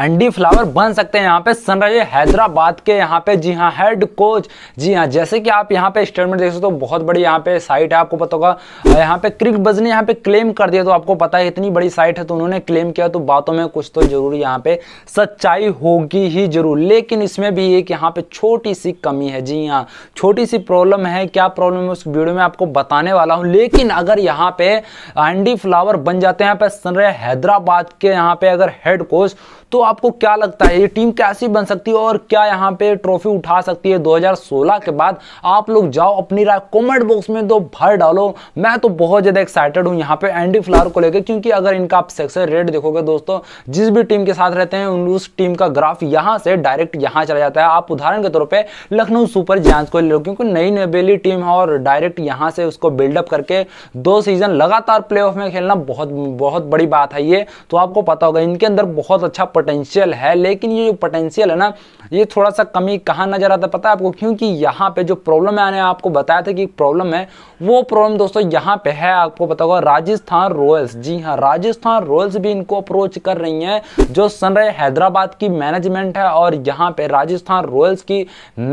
Andy flower बन सकते हैं यहाँ पे सनराइजर हैदराबाद के यहाँ पे जी हाँ हेड कोच जी हाँ जैसे कि आप यहाँ पे स्टेटमेंट देख सकते हो तो बहुत बड़ी यहाँ पे साइट है आपको पता होगा यहाँ पे क्रिक बज ने यहाँ पे क्लेम कर दिया तो आपको पता है इतनी बड़ी साइट है तो उन्होंने क्लेम किया तो बातों में कुछ तो जरूर यहाँ पे सच्चाई होगी ही जरूर लेकिन इसमें भी एक यहाँ पे छोटी सी कमी है जी हाँ छोटी सी प्रॉब्लम है क्या प्रॉब्लम है उस वीडियो में आपको बताने वाला हूँ लेकिन अगर यहाँ पे एंडी फ्लावर बन जाते हैं यहाँ पे सनराइजर हैदराबाद के यहाँ पे अगर हेड कोच तो आपको क्या लगता है ये टीम कैसी बन सकती है और क्या यहाँ पे ट्रॉफी उठा सकती है 2016 के बाद आप लोग जाओ अपनी राय कमेंट बॉक्स में तो भर डालो मैं तो बहुत ज़्यादा एक्साइटेड हूँ यहाँ पे एंडी फ्लावर को लेकर क्योंकि अगर इनका आप सक्सेस रेट देखोगे दोस्तों जिस भी टीम के साथ रहते हैं उस टीम का ग्राफ यहाँ से डायरेक्ट यहाँ चला जाता है आप उदाहरण के तौर पर लखनऊ सुपर जैंस को ले लो क्योंकि नई नबेली टीम है और डायरेक्ट यहाँ से उसको बिल्डअप करके दो सीजन लगातार प्ले में खेलना बहुत बहुत बड़ी बात है ये तो आपको पता होगा इनके अंदर बहुत अच्छा पोटेंशियल पोटेंशियल है लेकिन ये जो पोटेंशियल है ना ये थोड़ा सा कमी कहाँ नजर आता पता है आपको क्योंकि यहाँ पे जो प्रॉब्लम मैंने आपको बताया था कि प्रॉब्लम है वो प्रॉब्लम दोस्तों यहाँ पे है आपको पता होगा राजस्थान रॉयल्स जी हाँ राजस्थान रॉयल्स भी इनको अप्रोच कर रही है जो सनराइज हैदराबाद की मैनेजमेंट है और यहाँ पे राजस्थान रॉयल्स की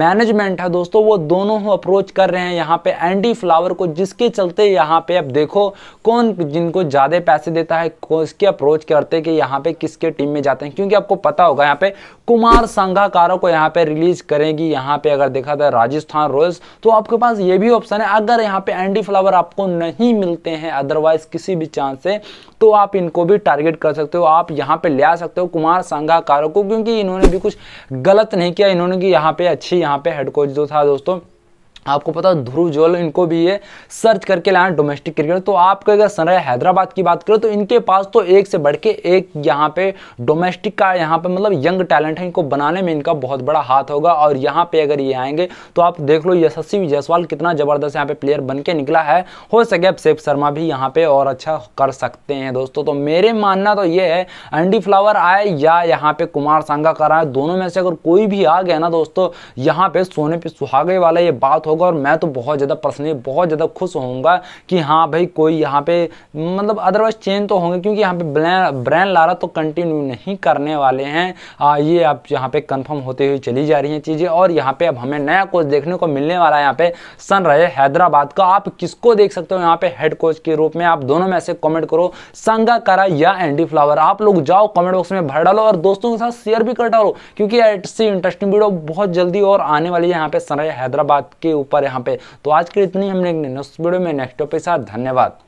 मैनेजमेंट है दोस्तों वो दोनों अप्रोच कर रहे हैं यहाँ पे एंडी फ्लावर को जिसके चलते यहाँ पे अब देखो कौन जिनको ज़्यादा पैसे देता है उसके अप्रोच करते कि यहाँ पे किसके टीम में जाते हैं क्योंकि कि आपको पता होगा यहाँ पे कुमार संघाकारों को यहाँ पे रिलीज करेगी यहाँ पे अगर देखा जाए राजस्थान रॉयल्स तो आपके पास ये भी ऑप्शन है अगर यहाँ पे एंडी फ्लावर आपको नहीं मिलते हैं अदरवाइज किसी भी चांस से तो आप इनको भी टारगेट कर सकते हो आप यहाँ पे ले सकते हो कुमार संघाकारों को क्योंकि इन्होंने भी कुछ गलत नहीं किया इन्होंने की यहाँ पे अच्छी यहाँ पे हेडकोच जो था दोस्तों आपको पता ध्रुव जोल इनको भी ये सर्च करके लाना डोमेस्टिक क्रिकेट तो आप अगर सनराइज हैदराबाद की बात करें तो इनके पास तो एक से बढ़ के एक यहाँ पे डोमेस्टिक का यहाँ पे मतलब यंग टैलेंट है इनको बनाने में इनका बहुत बड़ा हाथ होगा और यहाँ पे अगर ये आएंगे तो आप देख लो यशस्वी जायसवाल कितना ज़बरदस्त यहाँ पे प्लेयर बन के निकला है हो सके अब शेख शर्मा भी यहाँ पे और अच्छा कर सकते हैं दोस्तों तो मेरे मानना तो ये है एंडी फ्लावर आए या यहाँ पे कुमार सांगा कराए दोनों में से अगर कोई भी आ गया ना दोस्तों यहाँ पे सोने पर सुहागे वाला ये बात हो होगा और मैं तो बहुत ज़्यादा पर्सनली बहुत ज़्यादा खुश होऊंगा कि हाँ भाई कोई यहाँ पे मतलब अदरवाइज चेंज तो होंगे क्योंकि यहाँ पे ब्रांड लारा तो कंटिन्यू नहीं करने वाले हैं आ, ये आप यहाँ पे कंफर्म होते हुए चली जा रही हैं चीज़ें और यहाँ पे अब हमें नया कोच देखने को मिलने वाला है यहाँ पे सन रहे हैदराबाद का आप किसको देख सकते हो यहाँ पे हेड कोच के रूप में आप दोनों में से कॉमेंट करो संगा करा या एंडी फ्लावर आप लोग जाओ कॉमेंट बॉक्स में भर डालो और दोस्तों के साथ शेयर भी कर डालो क्योंकि इंटरेस्टिंग वीडियो बहुत जल्दी और आने वाली है यहाँ पे सन रहे हैदराबाद के ऊपर यहाँ पे तो आज के इतनी हमने वीडियो में नेक्स्ट टॉपिक साथ धन्यवाद